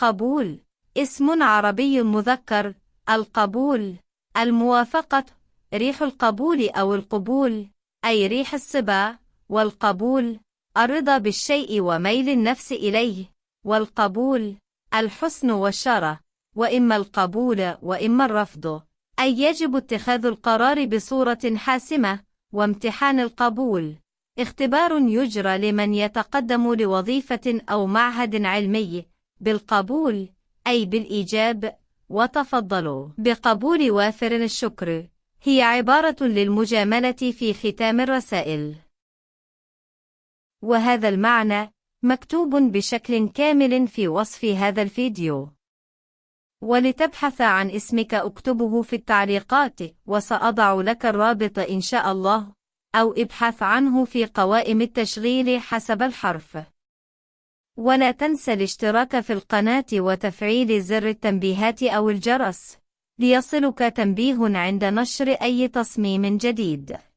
قبول اسم عربي مذكر القبول الموافقة ريح القبول أو القبول أي ريح الصبا والقبول الرضا بالشيء وميل النفس إليه والقبول الحسن والشرى وإما القبول وإما الرفض أي يجب اتخاذ القرار بصورة حاسمة وامتحان القبول اختبار يجرى لمن يتقدم لوظيفة أو معهد علمي بالقبول أي بالإيجاب وتفضلوا بقبول وافر الشكر هي عبارة للمجاملة في ختام الرسائل وهذا المعنى مكتوب بشكل كامل في وصف هذا الفيديو ولتبحث عن اسمك اكتبه في التعليقات وسأضع لك الرابط إن شاء الله أو ابحث عنه في قوائم التشغيل حسب الحرف ولا تنسى الاشتراك في القناة وتفعيل زر التنبيهات أو الجرس ليصلك تنبيه عند نشر أي تصميم جديد